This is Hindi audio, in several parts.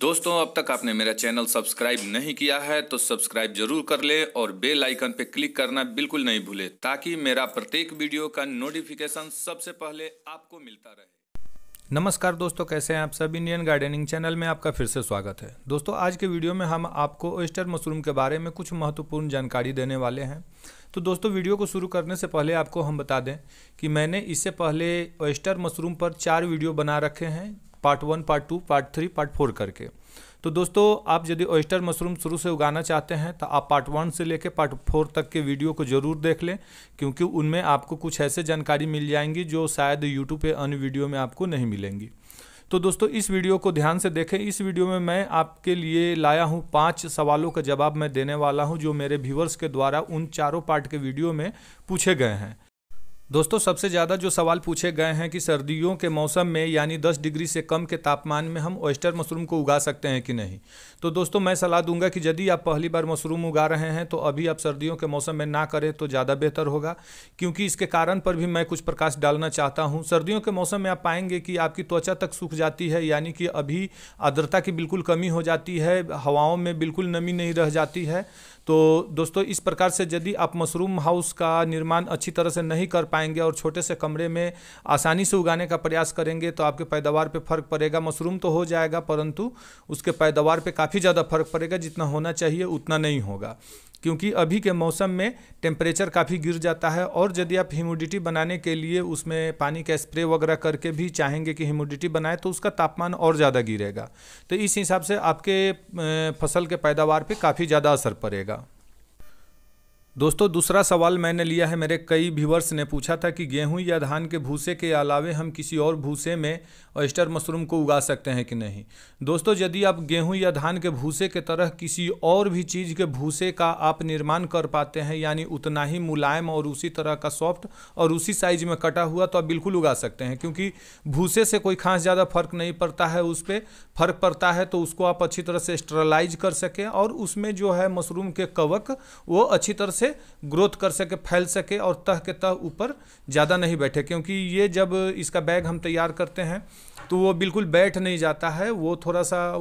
दोस्तों अब तक आपने मेरा चैनल सब्सक्राइब नहीं किया है तो सब्सक्राइब जरूर कर लें और बेल आइकन पर क्लिक करना बिल्कुल नहीं भूलें ताकि मेरा प्रत्येक वीडियो का नोटिफिकेशन सबसे पहले आपको मिलता रहे नमस्कार दोस्तों कैसे हैं आप सब इंडियन गार्डनिंग चैनल में आपका फिर से स्वागत है दोस्तों आज के वीडियो में हम आपको ओस्टर मशरूम के बारे में कुछ महत्वपूर्ण जानकारी देने वाले हैं तो दोस्तों वीडियो को शुरू करने से पहले आपको हम बता दें कि मैंने इससे पहले ओस्टर मशरूम पर चार वीडियो बना रखे हैं part one part two part three part four करके तो दोस्तों आप यदि ऑयस्टर मशरूम शुरू से उगाना चाहते हैं तो आप पार्ट वन से लेकर पार्ट फोर तक के वीडियो को ज़रूर देख लें क्योंकि उनमें आपको कुछ ऐसे जानकारी मिल जाएंगी जो शायद यूट्यूब पे अन्य वीडियो में आपको नहीं मिलेंगी तो दोस्तों इस वीडियो को ध्यान से देखें इस वीडियो में मैं आपके लिए लाया हूं पांच सवालों का जवाब मैं देने वाला हूं जो मेरे व्यूवर्स के द्वारा उन चारों पार्ट के वीडियो में पूछे गए हैं दोस्तों सबसे ज़्यादा जो सवाल पूछे गए हैं कि सर्दियों के मौसम में यानी 10 डिग्री से कम के तापमान में हम ऑयस्टर मशरूम को उगा सकते हैं कि नहीं तो दोस्तों मैं सलाह दूंगा कि यदि आप पहली बार मशरूम उगा रहे हैं तो अभी आप सर्दियों के मौसम में ना करें तो ज़्यादा बेहतर होगा क्योंकि इसके कारण पर भी मैं कुछ प्रकाश डालना चाहता हूँ सर्दियों के मौसम में आप पाएंगे कि आपकी त्वचा तक सूख जाती है यानी कि अभी आर्द्रता की बिल्कुल कमी हो जाती है हवाओं में बिल्कुल नमी नहीं रह जाती है तो दोस्तों इस प्रकार से यदि आप मशरूम हाउस का निर्माण अच्छी तरह से नहीं कर पाए पाएंगे और छोटे से कमरे में आसानी से उगाने का प्रयास करेंगे तो आपके पैदावार पर फर्क पड़ेगा मशरूम तो हो जाएगा परंतु उसके पैदावार पर काफ़ी ज़्यादा फर्क पड़ेगा जितना होना चाहिए उतना नहीं होगा क्योंकि अभी के मौसम में टेम्परेचर काफ़ी गिर जाता है और यदि आप ह्यूमिडिटी बनाने के लिए उसमें पानी का स्प्रे वगैरह करके भी चाहेंगे कि ह्यूमिडिटी बनाए तो उसका तापमान और ज़्यादा गिरेगा तो इस हिसाब से आपके फसल के पैदावार पे काफ़ी ज़्यादा असर पड़ेगा दोस्तों दूसरा सवाल मैंने लिया है मेरे कई व्यूवर्स ने पूछा था कि गेहूं या धान के भूसे के अलावे हम किसी और भूसे में ऑयस्टर मशरूम को उगा सकते हैं कि नहीं दोस्तों यदि आप गेहूं या धान के भूसे के तरह किसी और भी चीज़ के भूसे का आप निर्माण कर पाते हैं यानी उतना ही मुलायम और उसी तरह का सॉफ्ट और उसी साइज में कटा हुआ तो आप बिल्कुल उगा सकते हैं क्योंकि भूसे से कोई खास ज़्यादा फर्क नहीं पड़ता है उस पर फर्क पड़ता है तो उसको आप अच्छी तरह से स्टरलाइज कर सकें और उसमें जो है मशरूम के कवक वो अच्छी तरह से ग्रोथ कर सके फैल सके और तह के तह ऊपर ज़्यादा नहीं बैठे क्योंकि ये जब इसका बैग हम तैयार करते हैं तो वो बिल्कुल बैठ नहीं जाता है वो थोड़ा सा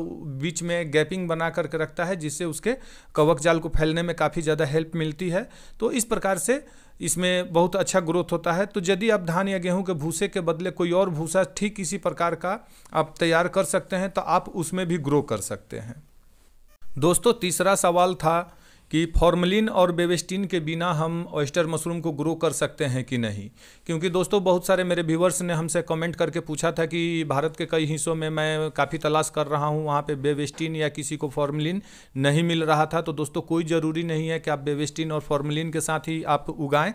बीच में गैपिंग बना करके रखता है जिससे उसके कवक जाल को फैलने में काफ़ी ज़्यादा हेल्प मिलती है तो इस प्रकार से इसमें बहुत अच्छा ग्रोथ होता है तो यदि आप धान या गेहूं के भूसे के बदले कोई और भूसा ठीक इसी प्रकार का आप तैयार कर सकते हैं तो आप उसमें भी ग्रो कर सकते हैं दोस्तों तीसरा सवाल था कि फॉर्मलिन और बेवेस्टिन के बिना हम ऑयस्टर मशरूम को ग्रो कर सकते हैं कि नहीं क्योंकि दोस्तों बहुत सारे मेरे व्यूवर्स ने हमसे कमेंट करके पूछा था कि भारत के कई हिस्सों में मैं काफ़ी तलाश कर रहा हूँ वहाँ पे बेवेस्टिन या किसी को फॉर्मलिन नहीं मिल रहा था तो दोस्तों कोई ज़रूरी नहीं है कि आप बेवेस्टिन और फॉर्मलिन के साथ ही आप उगाएँ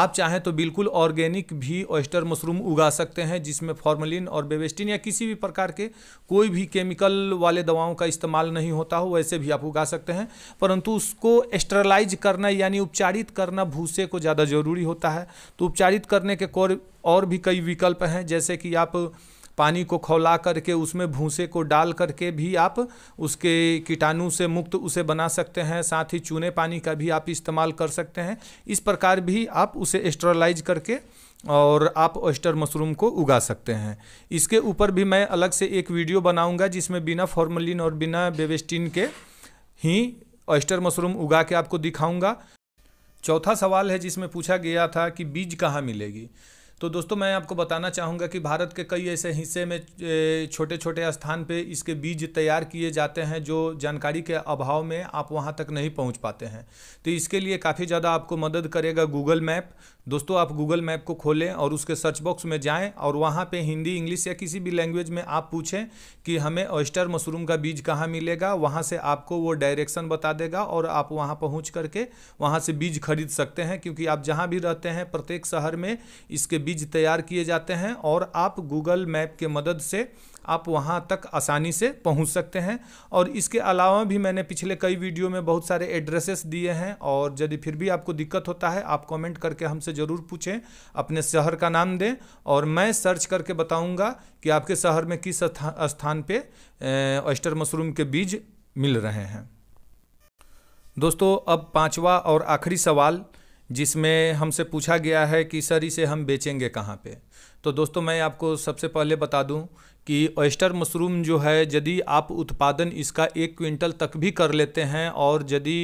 आप चाहें तो बिल्कुल ऑर्गेनिक भी ऑयस्टर मशरूम उगा सकते हैं जिसमें फॉर्मलिन और बेवेस्टिन या किसी भी प्रकार के कोई भी केमिकल वाले दवाओं का इस्तेमाल नहीं होता हो वैसे भी आप उगा सकते हैं परंतु उसको स्टरलाइज करना यानी उपचारित करना भूसे को ज़्यादा ज़रूरी होता है तो उपचारित करने के कोर और भी कई विकल्प हैं जैसे कि आप पानी को खौला करके उसमें भूसे को डाल करके भी आप उसके कीटाणु से मुक्त उसे बना सकते हैं साथ ही चूने पानी का भी आप इस्तेमाल कर सकते हैं इस प्रकार भी आप उसे स्टरलाइज करके और आप ऑयस्टर मशरूम को उगा सकते हैं इसके ऊपर भी मैं अलग से एक वीडियो बनाऊंगा जिसमें बिना फॉर्मलिन और बिना बेवेस्टिन के ही ऑयस्टर मशरूम उगा के आपको दिखाऊंगा चौथा सवाल है जिसमें पूछा गया था कि बीज कहाँ मिलेगी तो दोस्तों मैं आपको बताना चाहूँगा कि भारत के कई ऐसे हिस्से में छोटे छोटे स्थान पे इसके बीज तैयार किए जाते हैं जो जानकारी के अभाव में आप वहाँ तक नहीं पहुँच पाते हैं तो इसके लिए काफ़ी ज़्यादा आपको मदद करेगा गूगल मैप दोस्तों आप गूगल मैप को खोलें और उसके सर्च बॉक्स में जाएँ और वहाँ पर हिंदी इंग्लिश या किसी भी लैंग्वेज में आप पूछें कि हमें ऑयस्टर मशरूम का बीज कहाँ मिलेगा वहाँ से आपको वो डायरेक्शन बता देगा और आप वहाँ पहुँच करके वहाँ से बीज खरीद सकते हैं क्योंकि आप जहाँ भी रहते हैं प्रत्येक शहर में इसके बीज तैयार किए जाते हैं और आप गूगल मैप के मदद से आप वहां तक आसानी से पहुंच सकते हैं और इसके अलावा भी मैंने पिछले कई वीडियो में बहुत सारे एड्रेसेस दिए हैं और यदि फिर भी आपको दिक्कत होता है आप कमेंट करके हमसे ज़रूर पूछें अपने शहर का नाम दें और मैं सर्च करके बताऊंगा कि आपके शहर में किस स्थान पे ऑयस्टर मशरूम के बीज मिल रहे हैं दोस्तों अब पाँचवा और आखिरी सवाल जिसमें हमसे पूछा गया है कि सर इसे हम बेचेंगे कहाँ पे तो दोस्तों मैं आपको सबसे पहले बता दूं कि ऑयस्टर मशरूम जो है यदि आप उत्पादन इसका एक क्विंटल तक भी कर लेते हैं और यदि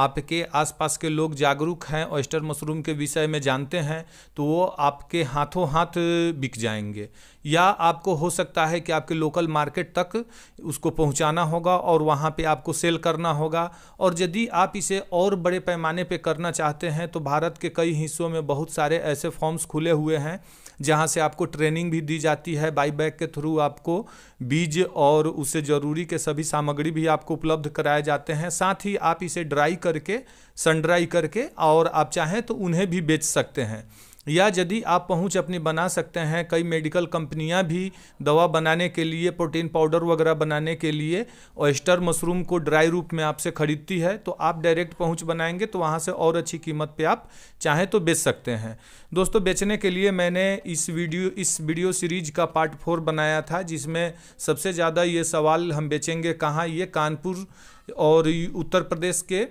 आपके आसपास के लोग जागरूक हैं ऑयस्टर मशरूम के विषय में जानते हैं तो वो आपके हाथों हाथ बिक जाएंगे या आपको हो सकता है कि आपके लोकल मार्केट तक उसको पहुंचाना होगा और वहाँ पे आपको सेल करना होगा और यदि आप इसे और बड़े पैमाने पे करना चाहते हैं तो भारत के कई हिस्सों में बहुत सारे ऐसे फॉर्म्स खुले हुए हैं जहाँ से आपको ट्रेनिंग भी दी जाती है बाई बैक के थ्रू आपको बीज और उससे ज़रूरी के सभी सामग्री भी आपको उपलब्ध कराए जाते हैं साथ ही आप इसे ड्राई करके सन ड्राई करके और आप चाहें तो उन्हें भी बेच सकते हैं या यदि आप पहुंच अपनी बना सकते हैं कई मेडिकल कंपनियां भी दवा बनाने के लिए प्रोटीन पाउडर वगैरह बनाने के लिए ऑयस्टर मशरूम को ड्राई रूप में आपसे ख़रीदती है तो आप डायरेक्ट पहुंच बनाएंगे तो वहां से और अच्छी कीमत पे आप चाहें तो बेच सकते हैं दोस्तों बेचने के लिए मैंने इस वीडियो इस वीडियो सीरीज का पार्ट फोर बनाया था जिसमें सबसे ज़्यादा ये सवाल हम बेचेंगे कहाँ ये कानपुर और उत्तर प्रदेश के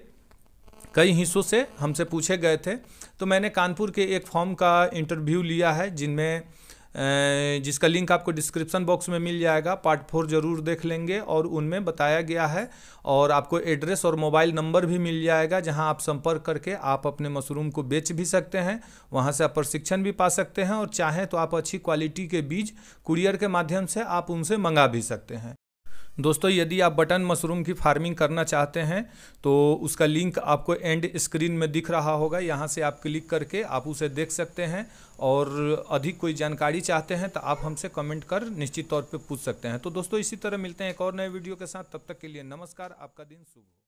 कई हिस्सों से हमसे पूछे गए थे तो मैंने कानपुर के एक फॉर्म का इंटरव्यू लिया है जिनमें जिसका लिंक आपको डिस्क्रिप्शन बॉक्स में मिल जाएगा पार्ट फोर ज़रूर देख लेंगे और उनमें बताया गया है और आपको एड्रेस और मोबाइल नंबर भी मिल जाएगा जहां आप संपर्क करके आप अपने मशरूम को बेच भी सकते हैं वहां से आप प्रशिक्षण भी पा सकते हैं और चाहें तो आप अच्छी क्वालिटी के बीज कुरियर के माध्यम से आप उनसे मंगा भी सकते हैं दोस्तों यदि आप बटन मशरूम की फार्मिंग करना चाहते हैं तो उसका लिंक आपको एंड स्क्रीन में दिख रहा होगा यहाँ से आप क्लिक करके आप उसे देख सकते हैं और अधिक कोई जानकारी चाहते हैं तो आप हमसे कमेंट कर निश्चित तौर पर पूछ सकते हैं तो दोस्तों इसी तरह मिलते हैं एक और नए वीडियो के साथ तब तक के लिए नमस्कार आपका दिन शुभ